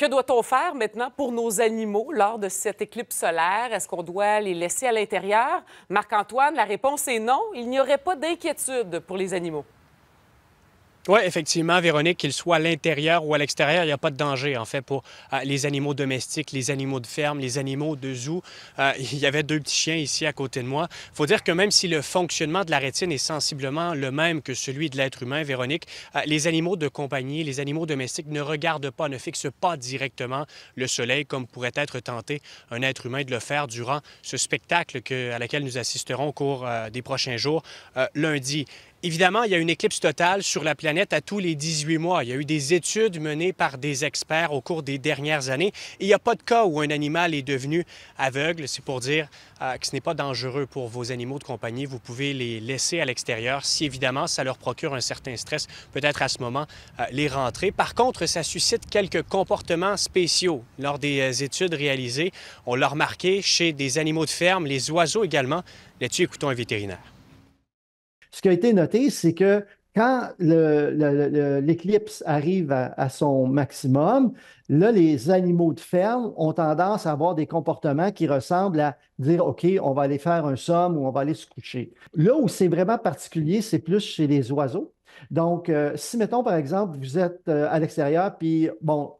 Que doit-on faire maintenant pour nos animaux lors de cette éclipse solaire? Est-ce qu'on doit les laisser à l'intérieur? Marc-Antoine, la réponse est non. Il n'y aurait pas d'inquiétude pour les animaux. Oui, effectivement, Véronique, qu'il soit à l'intérieur ou à l'extérieur, il n'y a pas de danger, en fait, pour euh, les animaux domestiques, les animaux de ferme, les animaux de zoo. Euh, il y avait deux petits chiens ici à côté de moi. Il faut dire que même si le fonctionnement de la rétine est sensiblement le même que celui de l'être humain, Véronique, euh, les animaux de compagnie, les animaux domestiques ne regardent pas, ne fixent pas directement le soleil comme pourrait être tenté un être humain de le faire durant ce spectacle à laquelle nous assisterons au cours des prochains jours, lundi. Évidemment, il y a une éclipse totale sur la planète à tous les 18 mois. Il y a eu des études menées par des experts au cours des dernières années. il n'y a pas de cas où un animal est devenu aveugle. C'est pour dire euh, que ce n'est pas dangereux pour vos animaux de compagnie. Vous pouvez les laisser à l'extérieur si, évidemment, ça leur procure un certain stress. Peut-être à ce moment, euh, les rentrer. Par contre, ça suscite quelques comportements spéciaux. Lors des euh, études réalisées, on l'a remarqué chez des animaux de ferme, les oiseaux également. Là-dessus, écoutons un vétérinaire. Ce qui a été noté, c'est que quand l'éclipse arrive à, son maximum, là, les animaux de ferme ont tendance à avoir des comportements qui ressemblent à dire, OK, on va aller faire un somme ou on va aller se coucher. Là où c'est vraiment particulier, c'est plus chez les oiseaux. Donc, euh, si, mettons, par exemple, vous êtes euh, à l'extérieur, puis, bon,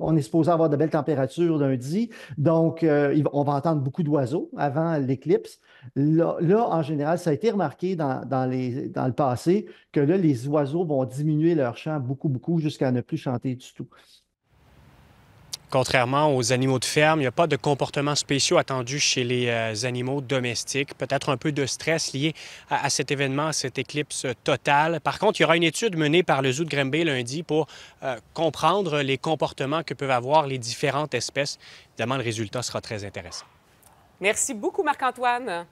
on est supposé avoir de belles températures lundi, donc euh, on va entendre beaucoup d'oiseaux avant l'éclipse. Là, en général, ça a été remarqué dans, dans le passé que là, les oiseaux vont diminuer leur chant beaucoup, beaucoup jusqu'à ne plus chanter du tout. Contrairement aux animaux de ferme, il n'y a pas de comportements spéciaux attendus chez les euh, animaux domestiques. Peut-être un peu de stress lié à, cet événement, à cette éclipse totale. Par contre, il y aura une étude menée par le zoo de Grimby lundi pour euh, comprendre les comportements que peuvent avoir les différentes espèces. Évidemment, le résultat sera très intéressant. Merci beaucoup, Marc-Antoine.